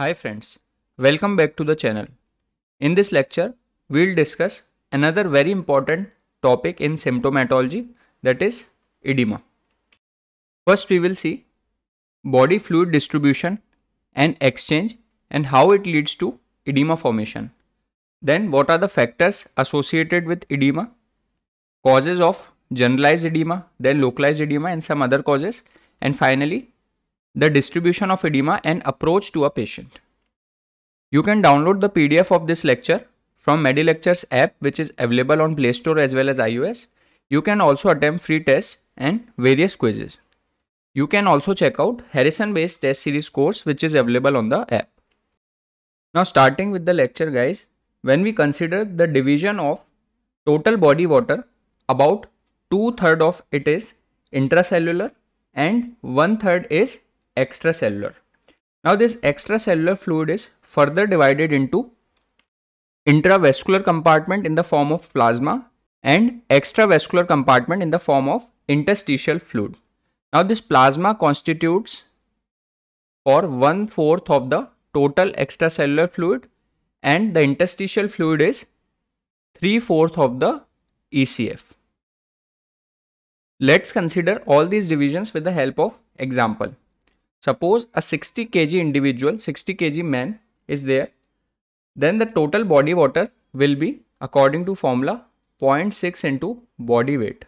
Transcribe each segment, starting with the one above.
Hi friends, welcome back to the channel. In this lecture, we'll discuss another very important topic in symptomatology that is edema. First we will see body fluid distribution and exchange and how it leads to edema formation. Then what are the factors associated with edema, causes of generalized edema, then localized edema and some other causes and finally the distribution of edema and approach to a patient. You can download the PDF of this lecture from MediLectures app which is available on Play Store as well as iOS. You can also attempt free tests and various quizzes. You can also check out Harrison based test series course which is available on the app. Now starting with the lecture guys, when we consider the division of total body water, about two third of it is intracellular and one third is extracellular. Now this extracellular fluid is further divided into intravascular compartment in the form of plasma and extravascular compartment in the form of interstitial fluid. Now this plasma constitutes for one fourth of the total extracellular fluid and the interstitial fluid is three fourth of the ECF. Let's consider all these divisions with the help of example. Suppose a 60 kg individual, 60 kg man is there, then the total body water will be according to formula 0.6 into body weight.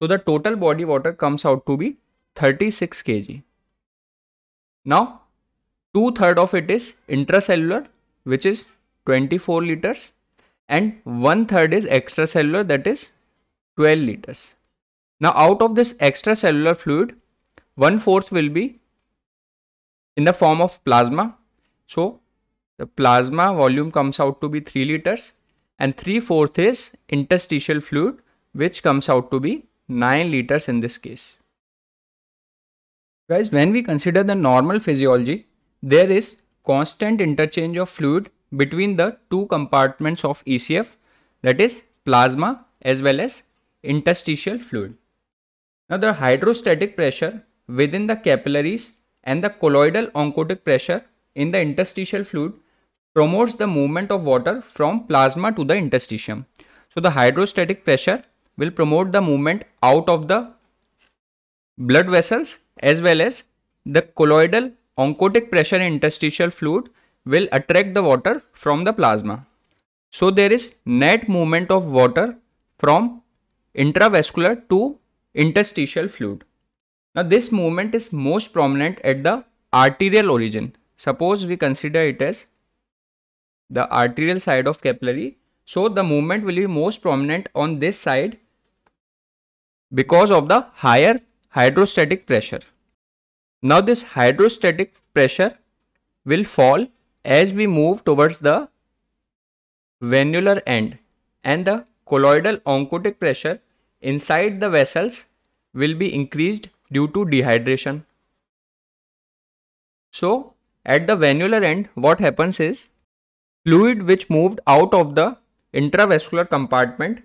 So the total body water comes out to be 36 kg. Now two third of it is intracellular which is 24 liters and one third is extracellular that is 12 liters. Now out of this extracellular fluid one fourth will be in the form of plasma. So the plasma volume comes out to be 3 liters and 3 fourth is interstitial fluid which comes out to be 9 liters in this case. Guys, when we consider the normal physiology, there is constant interchange of fluid between the two compartments of ECF that is plasma as well as interstitial fluid. Now the hydrostatic pressure within the capillaries and the colloidal oncotic pressure in the interstitial fluid promotes the movement of water from plasma to the interstitium. So the hydrostatic pressure will promote the movement out of the blood vessels as well as the colloidal oncotic pressure in interstitial fluid will attract the water from the plasma. So there is net movement of water from intravascular to interstitial fluid. Now this movement is most prominent at the arterial origin. Suppose we consider it as the arterial side of capillary. So the movement will be most prominent on this side because of the higher hydrostatic pressure. Now this hydrostatic pressure will fall as we move towards the venular end and the colloidal oncotic pressure inside the vessels will be increased due to dehydration. So at the venular end what happens is fluid which moved out of the intravascular compartment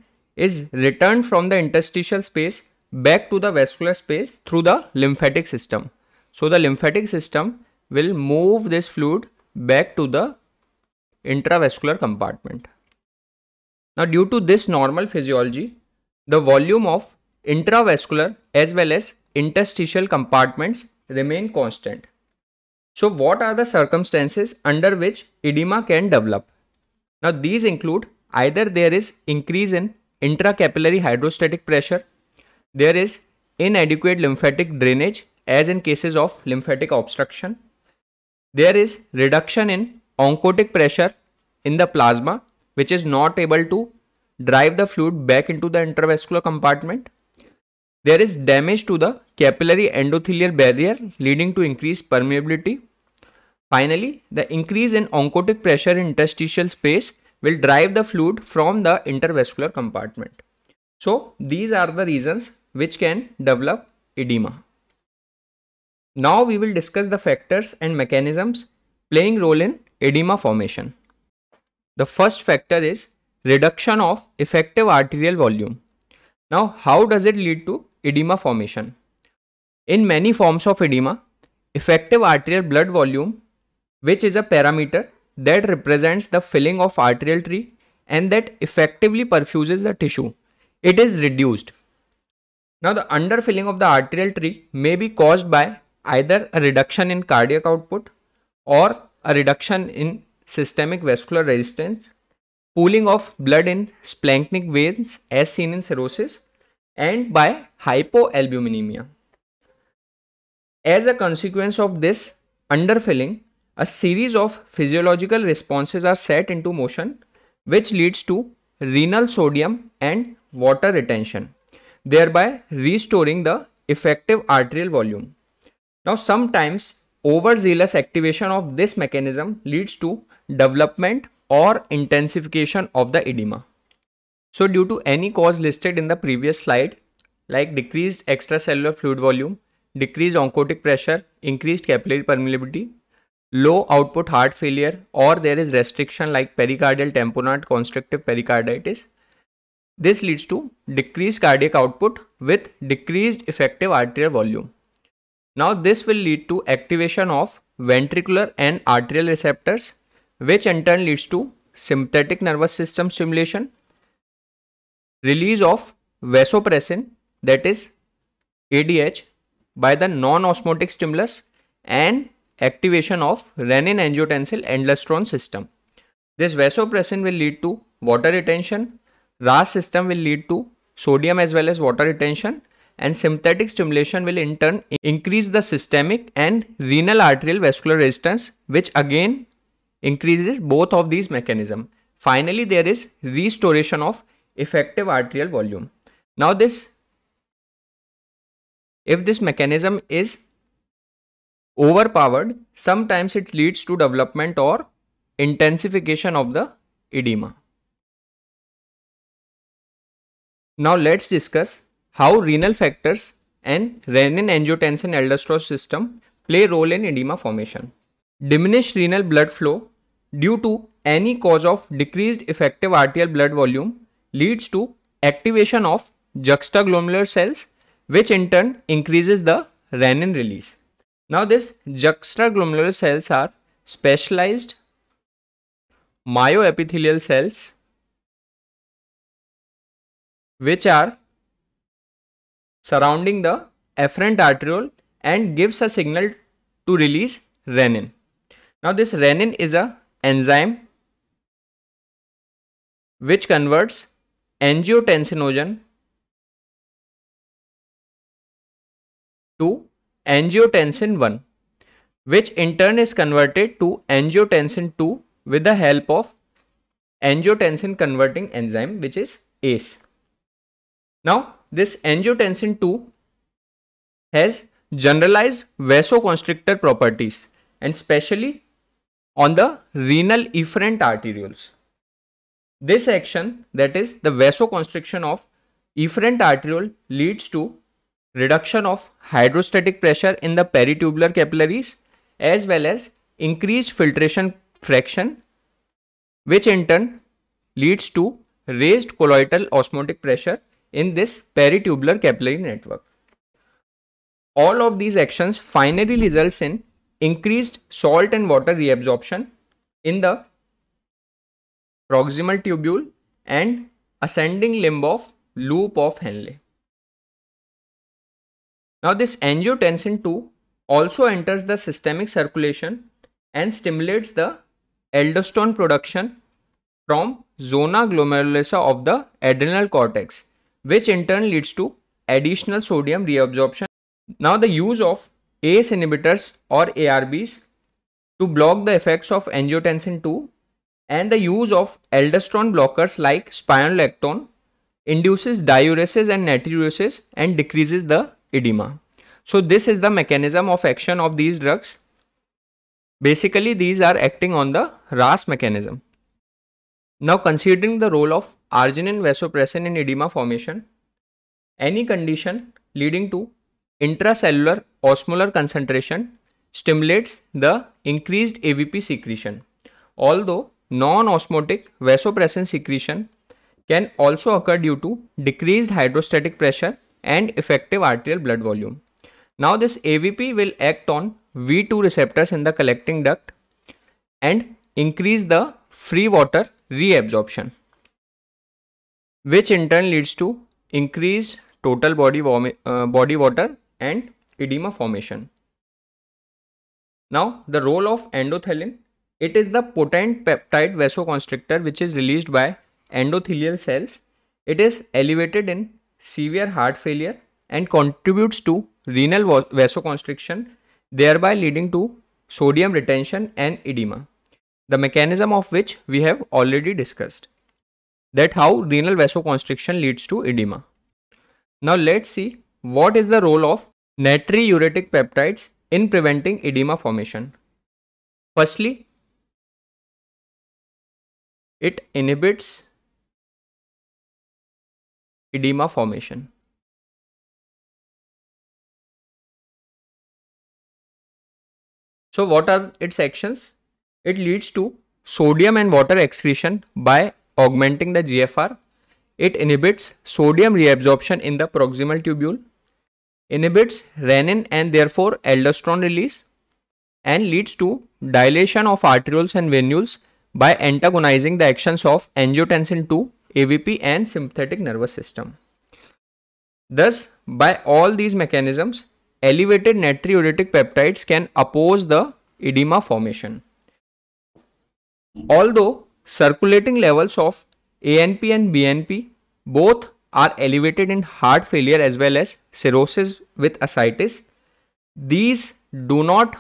is returned from the interstitial space back to the vascular space through the lymphatic system. So the lymphatic system will move this fluid back to the intravascular compartment. Now due to this normal physiology, the volume of intravascular as well as interstitial compartments remain constant. So what are the circumstances under which edema can develop? Now these include either there is increase in intracapillary hydrostatic pressure, there is inadequate lymphatic drainage as in cases of lymphatic obstruction, there is reduction in oncotic pressure in the plasma which is not able to drive the fluid back into the intravascular compartment there is damage to the capillary endothelial barrier leading to increased permeability. Finally, the increase in oncotic pressure in interstitial space will drive the fluid from the intervascular compartment. So, these are the reasons which can develop edema. Now we will discuss the factors and mechanisms playing role in edema formation. The first factor is reduction of effective arterial volume. Now how does it lead to edema formation. In many forms of edema, effective arterial blood volume, which is a parameter that represents the filling of arterial tree and that effectively perfuses the tissue, it is reduced. Now the underfilling of the arterial tree may be caused by either a reduction in cardiac output or a reduction in systemic vascular resistance, pooling of blood in splanchnic veins as seen in cirrhosis and by hypoalbuminemia. As a consequence of this underfilling, a series of physiological responses are set into motion which leads to renal sodium and water retention, thereby restoring the effective arterial volume. Now sometimes overzealous activation of this mechanism leads to development or intensification of the edema. So due to any cause listed in the previous slide, like decreased extracellular fluid volume, decreased oncotic pressure, increased capillary permeability, low output heart failure, or there is restriction like pericardial tamponade constrictive pericarditis, this leads to decreased cardiac output with decreased effective arterial volume. Now this will lead to activation of ventricular and arterial receptors which in turn leads to sympathetic nervous system stimulation release of vasopressin that is ADH by the non-osmotic stimulus and activation of renin-angiotensin aldosterone system. This vasopressin will lead to water retention, RAS system will lead to sodium as well as water retention and synthetic stimulation will in turn increase the systemic and renal arterial vascular resistance which again increases both of these mechanisms. Finally, there is restoration of effective arterial volume. Now this, if this mechanism is overpowered, sometimes it leads to development or intensification of the edema. Now let's discuss how renal factors and renin-angiotensin aldosterone system play role in edema formation. Diminished renal blood flow due to any cause of decreased effective arterial blood volume leads to activation of juxtaglomerular cells which in turn increases the renin release. Now these juxtaglomerular cells are specialized myoepithelial cells which are surrounding the afferent arteriole and gives a signal to release renin. Now this renin is a enzyme which converts angiotensinogen to angiotensin 1 which in turn is converted to angiotensin 2 with the help of angiotensin converting enzyme which is ACE. Now this angiotensin 2 has generalized vasoconstrictor properties and specially on the renal efferent arterioles. This action, that is the vasoconstriction of efferent arteriole leads to reduction of hydrostatic pressure in the peritubular capillaries as well as increased filtration fraction which in turn leads to raised colloidal osmotic pressure in this peritubular capillary network. All of these actions finally results in increased salt and water reabsorption in the proximal tubule and ascending limb of loop of Henle. Now this angiotensin 2 also enters the systemic circulation and stimulates the aldosterone production from zona glomerulosa of the adrenal cortex which in turn leads to additional sodium reabsorption. Now the use of ACE inhibitors or ARBs to block the effects of angiotensin 2 and the use of aldosterone blockers like spironolactone induces diuresis and natriuresis and decreases the edema. So this is the mechanism of action of these drugs. Basically these are acting on the RAS mechanism. Now considering the role of arginine vasopressin in edema formation, any condition leading to intracellular osmolar concentration stimulates the increased AVP secretion. Although Non-osmotic vasopressin secretion can also occur due to decreased hydrostatic pressure and effective arterial blood volume. Now this AVP will act on V2 receptors in the collecting duct and increase the free water reabsorption which in turn leads to increased total body, uh, body water and edema formation. Now the role of endothelin it is the potent peptide vasoconstrictor which is released by endothelial cells. It is elevated in severe heart failure and contributes to renal vasoconstriction, thereby leading to sodium retention and edema, the mechanism of which we have already discussed. That how renal vasoconstriction leads to edema. Now let's see what is the role of natriuretic peptides in preventing edema formation. Firstly, it inhibits edema formation. So what are its actions? It leads to sodium and water excretion by augmenting the GFR. It inhibits sodium reabsorption in the proximal tubule, inhibits renin and therefore aldosterone release and leads to dilation of arterioles and venules by antagonizing the actions of angiotensin 2, AVP and sympathetic nervous system. Thus, by all these mechanisms, elevated natriuretic peptides can oppose the edema formation. Although circulating levels of ANP and BNP both are elevated in heart failure as well as cirrhosis with ascites, these do not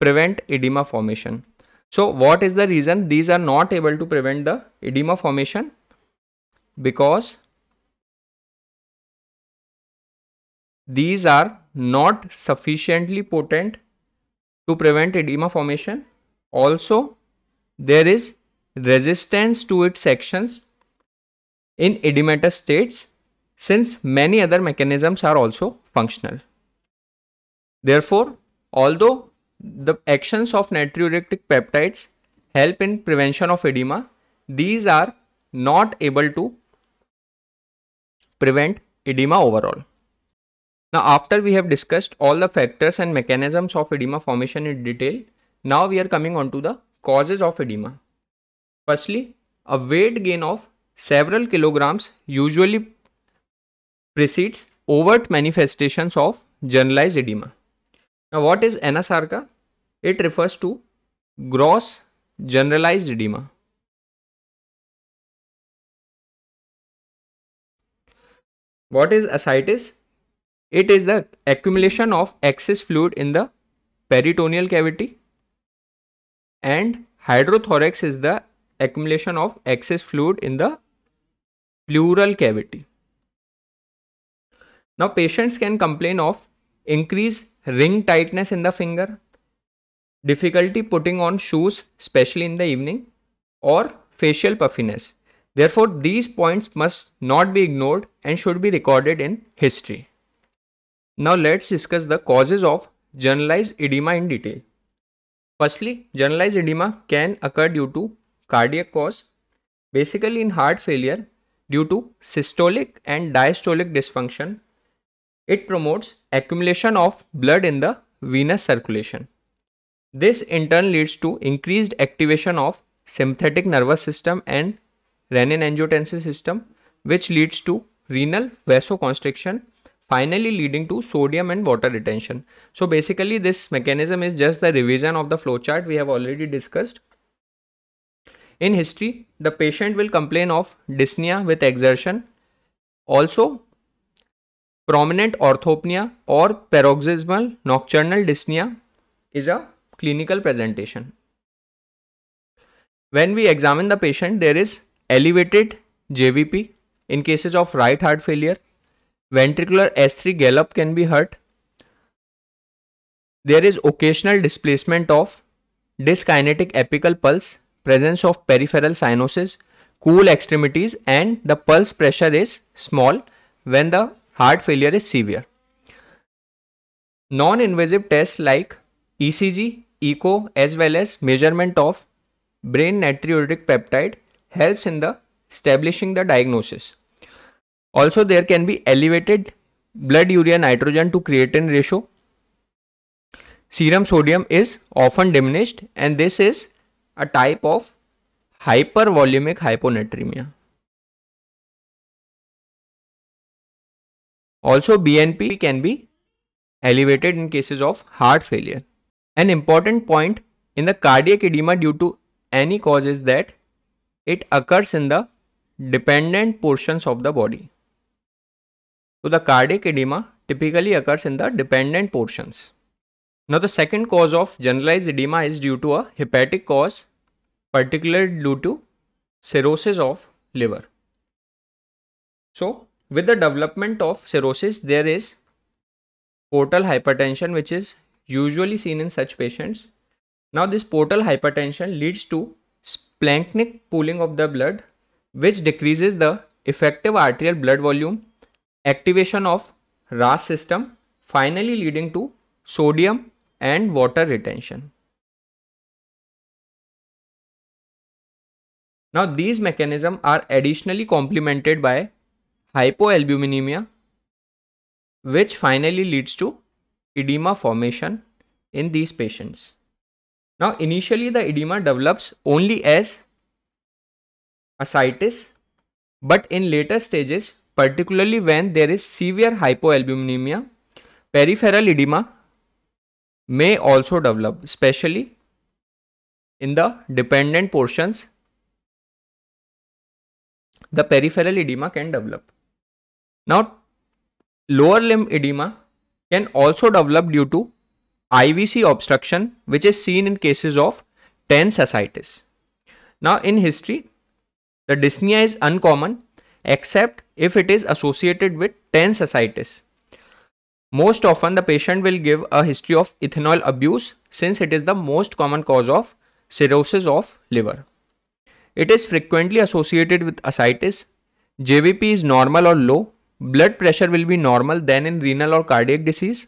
prevent edema formation. So what is the reason these are not able to prevent the edema formation? Because these are not sufficiently potent to prevent edema formation. Also, there is resistance to its actions in edematous states since many other mechanisms are also functional. Therefore, although the actions of natriuretic peptides help in prevention of edema. These are not able to prevent edema overall. Now after we have discussed all the factors and mechanisms of edema formation in detail, now we are coming on to the causes of edema. Firstly, a weight gain of several kilograms usually precedes overt manifestations of generalized edema. Now what is anasarca? It refers to gross generalized edema. What is ascites? It is the accumulation of excess fluid in the peritoneal cavity and hydrothorax is the accumulation of excess fluid in the pleural cavity. Now patients can complain of increased ring tightness in the finger, difficulty putting on shoes, especially in the evening, or facial puffiness. Therefore, these points must not be ignored and should be recorded in history. Now, let's discuss the causes of generalized edema in detail. Firstly, generalized edema can occur due to cardiac cause, basically in heart failure due to systolic and diastolic dysfunction. It promotes accumulation of blood in the venous circulation. This in turn leads to increased activation of sympathetic nervous system and renin-angiotensin system which leads to renal vasoconstriction finally leading to sodium and water retention. So basically this mechanism is just the revision of the flowchart we have already discussed. In history, the patient will complain of dyspnea with exertion, also prominent orthopnea or paroxysmal nocturnal dyspnea is a clinical presentation. When we examine the patient, there is elevated JVP in cases of right heart failure, ventricular S3 gallop can be heard. There is occasional displacement of dyskinetic apical pulse, presence of peripheral sinuses, cool extremities and the pulse pressure is small when the heart failure is severe. Non-invasive tests like ECG Eco as well as measurement of brain natriuretic peptide helps in the establishing the diagnosis. Also there can be elevated blood urea nitrogen to creatinine ratio. Serum sodium is often diminished and this is a type of hypervolumic hyponatremia. Also BNP can be elevated in cases of heart failure. An important point in the cardiac edema due to any cause is that it occurs in the dependent portions of the body. So the cardiac edema typically occurs in the dependent portions. Now the second cause of generalized edema is due to a hepatic cause, particularly due to cirrhosis of liver. So with the development of cirrhosis, there is portal hypertension which is usually seen in such patients. Now, this portal hypertension leads to splanchnic pooling of the blood, which decreases the effective arterial blood volume, activation of RAS system, finally leading to sodium and water retention. Now these mechanisms are additionally complemented by hypoalbuminemia which finally leads to edema formation in these patients. Now, initially the edema develops only as ascites, but in later stages, particularly when there is severe hypoalbuminemia, peripheral edema may also develop, especially in the dependent portions. The peripheral edema can develop. Now, lower limb edema can also develop due to IVC obstruction which is seen in cases of tens Now in history, the dyspnea is uncommon except if it is associated with tens Most often the patient will give a history of ethanol abuse since it is the most common cause of cirrhosis of liver. It is frequently associated with ascites. JVP is normal or low blood pressure will be normal than in renal or cardiac disease,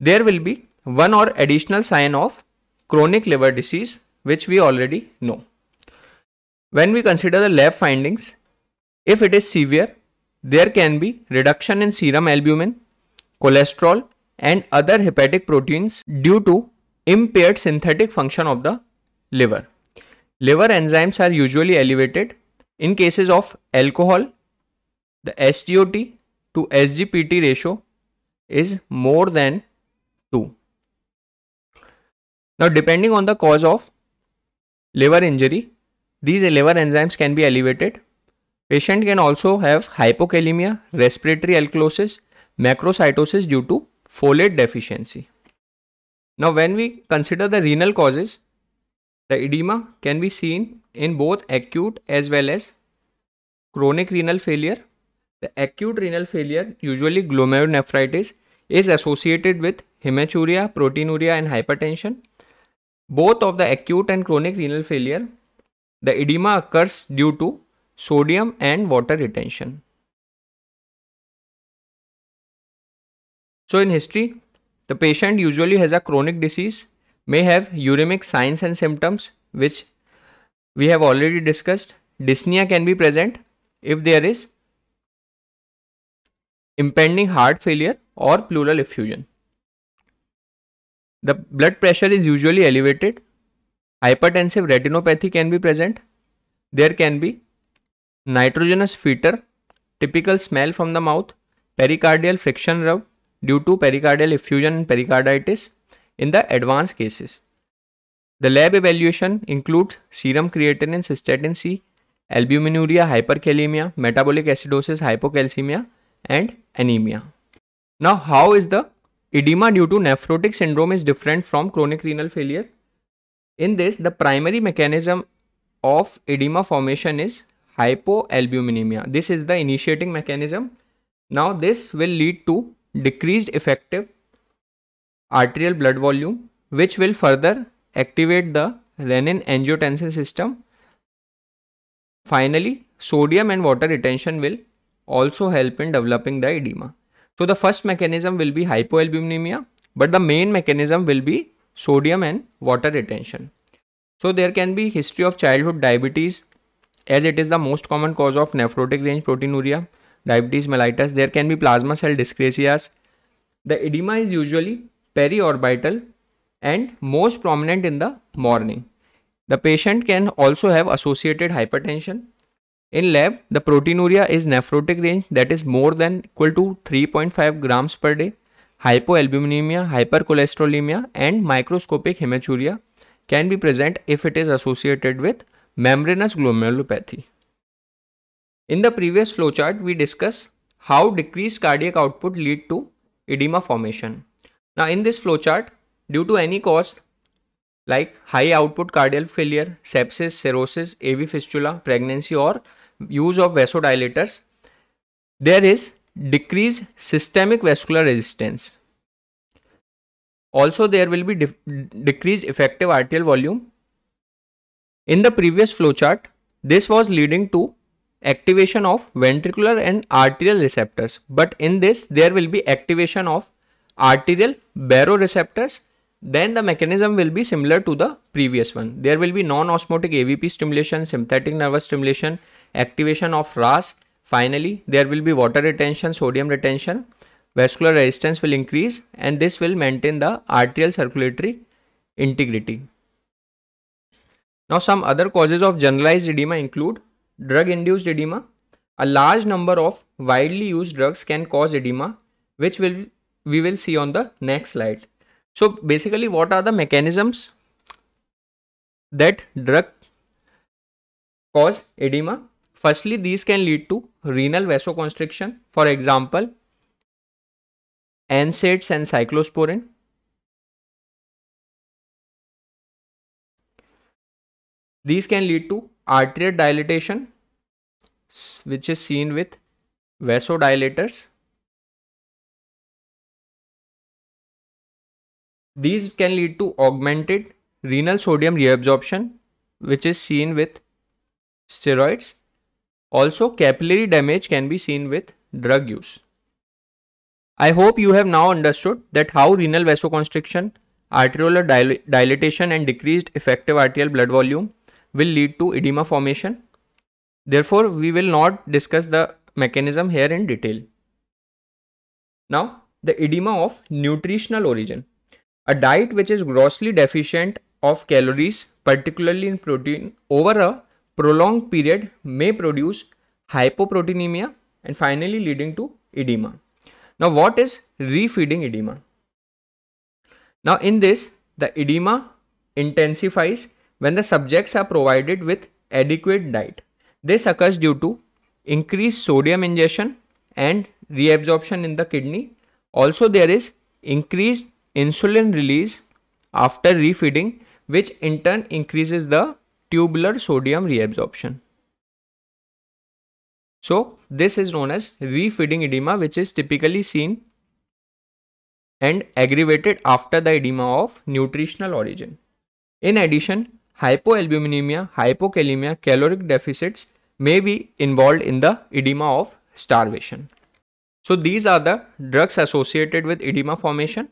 there will be one or additional sign of chronic liver disease which we already know. When we consider the lab findings, if it is severe, there can be reduction in serum albumin, cholesterol and other hepatic proteins due to impaired synthetic function of the liver. Liver enzymes are usually elevated in cases of alcohol the SGOT to SGPT ratio is more than 2. Now, depending on the cause of liver injury, these liver enzymes can be elevated. Patient can also have hypokalemia, respiratory alkalosis, macrocytosis due to folate deficiency. Now, when we consider the renal causes, the edema can be seen in both acute as well as chronic renal failure the acute renal failure, usually glomerulonephritis, is associated with hematuria, proteinuria, and hypertension. Both of the acute and chronic renal failure, the edema occurs due to sodium and water retention. So, in history, the patient usually has a chronic disease, may have uremic signs and symptoms, which we have already discussed. Dyspnea can be present if there is impending heart failure or pleural effusion. The blood pressure is usually elevated. Hypertensive retinopathy can be present. There can be nitrogenous fetor, typical smell from the mouth, pericardial friction rub due to pericardial effusion and pericarditis in the advanced cases. The lab evaluation includes serum creatinine, cystatin C, albuminuria, hyperkalemia, metabolic acidosis, hypocalcemia, and anemia. Now, how is the edema due to nephrotic syndrome is different from chronic renal failure? In this, the primary mechanism of edema formation is hypoalbuminemia. This is the initiating mechanism. Now, this will lead to decreased effective arterial blood volume, which will further activate the renin angiotensin system. Finally, sodium and water retention will also help in developing the edema. So the first mechanism will be hypoalbuminemia, but the main mechanism will be sodium and water retention. So there can be history of childhood diabetes as it is the most common cause of nephrotic range proteinuria, diabetes mellitus. There can be plasma cell dyscrasias. The edema is usually periorbital and most prominent in the morning. The patient can also have associated hypertension, in lab, the proteinuria is nephrotic range that is more than equal to 3.5 grams per day, hypoalbuminemia, hypercholesterolemia and microscopic hematuria can be present if it is associated with membranous glomerulopathy. In the previous flowchart, we discussed how decreased cardiac output lead to edema formation. Now in this flowchart, due to any cause, like high output cardiac failure, sepsis, cirrhosis, AV fistula, pregnancy or use of vasodilators, there is decreased systemic vascular resistance. Also there will be decreased effective arterial volume. In the previous flowchart, this was leading to activation of ventricular and arterial receptors. But in this, there will be activation of arterial baroreceptors then the mechanism will be similar to the previous one. There will be non-osmotic AVP stimulation, sympathetic nervous stimulation, activation of RAS. Finally, there will be water retention, sodium retention, vascular resistance will increase and this will maintain the arterial circulatory integrity. Now some other causes of generalized edema include drug-induced edema. A large number of widely used drugs can cause edema which will we will see on the next slide. So basically what are the mechanisms that drug cause edema? Firstly, these can lead to renal vasoconstriction. For example, NSAIDs and cyclosporin. These can lead to arterial dilatation, which is seen with vasodilators These can lead to augmented renal sodium reabsorption, which is seen with steroids. Also, capillary damage can be seen with drug use. I hope you have now understood that how renal vasoconstriction, arteriolar dil dilatation and decreased effective arterial blood volume will lead to edema formation. Therefore, we will not discuss the mechanism here in detail. Now, the edema of nutritional origin. A diet which is grossly deficient of calories, particularly in protein, over a prolonged period may produce hypoproteinemia and finally leading to edema. Now, what is refeeding edema? Now, in this, the edema intensifies when the subjects are provided with adequate diet. This occurs due to increased sodium ingestion and reabsorption in the kidney. Also, there is increased insulin release after refeeding which in turn increases the tubular sodium reabsorption. So this is known as refeeding edema which is typically seen and aggravated after the edema of nutritional origin. In addition, hypoalbuminemia, hypokalemia, caloric deficits may be involved in the edema of starvation. So these are the drugs associated with edema formation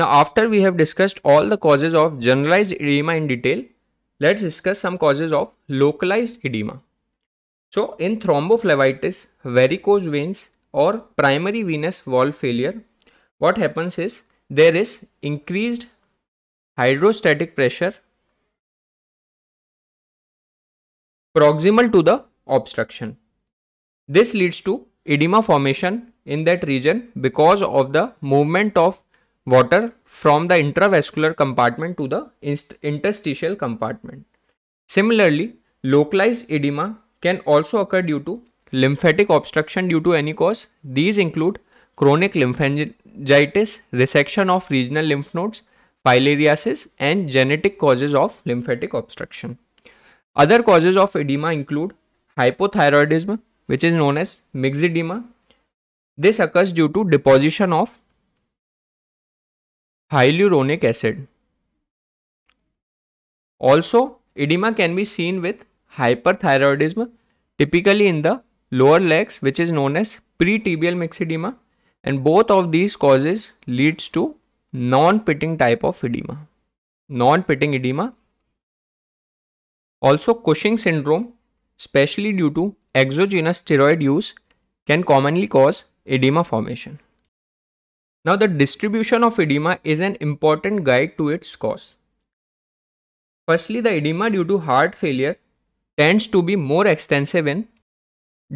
now after we have discussed all the causes of generalized edema in detail, let's discuss some causes of localized edema. So in thrombophlebitis, varicose veins or primary venous wall failure, what happens is there is increased hydrostatic pressure proximal to the obstruction. This leads to edema formation in that region because of the movement of water from the intravascular compartment to the interstitial compartment. Similarly, localized edema can also occur due to lymphatic obstruction due to any cause. These include chronic lymphangitis, resection of regional lymph nodes, filariasis and genetic causes of lymphatic obstruction. Other causes of edema include hypothyroidism which is known as myxedema. This occurs due to deposition of hyaluronic acid. Also, edema can be seen with hyperthyroidism, typically in the lower legs, which is known as pre-tibial myxedema. And both of these causes leads to non-pitting type of edema. Non-pitting edema. Also, Cushing syndrome, especially due to exogenous steroid use, can commonly cause edema formation. Now the distribution of edema is an important guide to its cause. Firstly, the edema due to heart failure tends to be more extensive in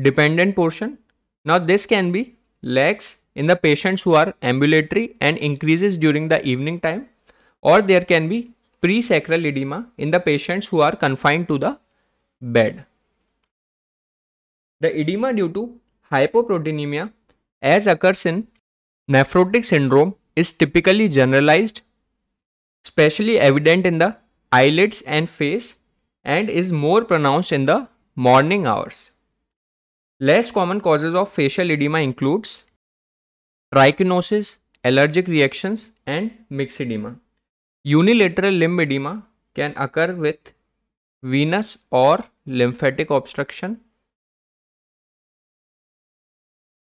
dependent portion. Now this can be legs in the patients who are ambulatory and increases during the evening time or there can be pre-sacral edema in the patients who are confined to the bed. The edema due to hypoproteinemia as occurs in Nephrotic syndrome is typically generalized, especially evident in the eyelids and face, and is more pronounced in the morning hours. Less common causes of facial edema includes trichinosis, allergic reactions, and myxedema. Unilateral limb edema can occur with venous or lymphatic obstruction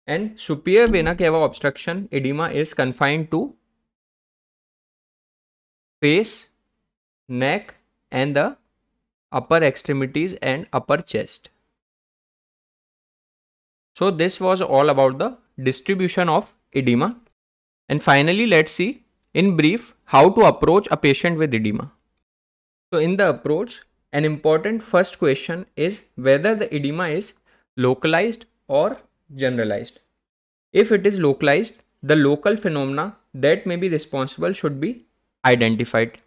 and superior vena cava obstruction edema is confined to face, neck and the upper extremities and upper chest. So this was all about the distribution of edema. And finally, let's see in brief how to approach a patient with edema. So in the approach, an important first question is whether the edema is localized or generalized. If it is localized, the local phenomena that may be responsible should be identified.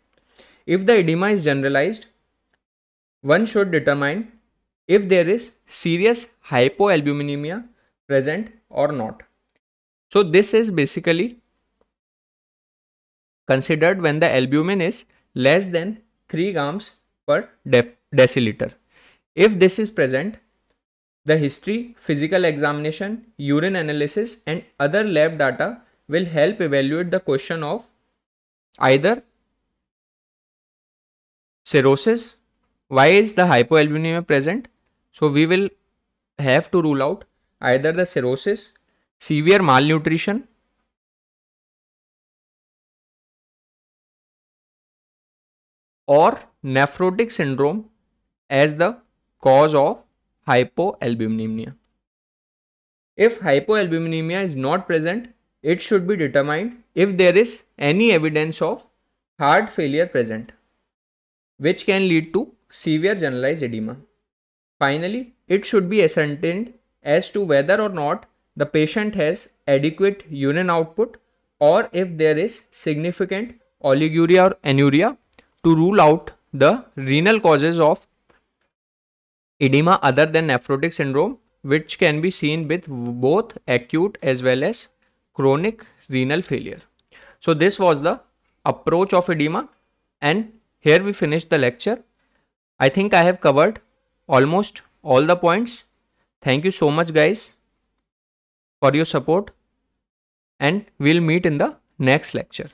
If the edema is generalized, one should determine if there is serious hypoalbuminemia present or not. So this is basically considered when the albumin is less than 3 grams per deciliter. If this is present, the history, physical examination, urine analysis, and other lab data will help evaluate the question of either cirrhosis, why is the hypoalbuminemia present? So we will have to rule out either the cirrhosis, severe malnutrition, or nephrotic syndrome as the cause of hypoalbuminemia. If hypoalbuminemia is not present, it should be determined if there is any evidence of heart failure present, which can lead to severe generalized edema. Finally, it should be ascertained as to whether or not the patient has adequate urine output or if there is significant oliguria or anuria to rule out the renal causes of edema other than nephrotic syndrome which can be seen with both acute as well as chronic renal failure. So this was the approach of edema and here we finish the lecture. I think I have covered almost all the points. Thank you so much guys for your support and we'll meet in the next lecture.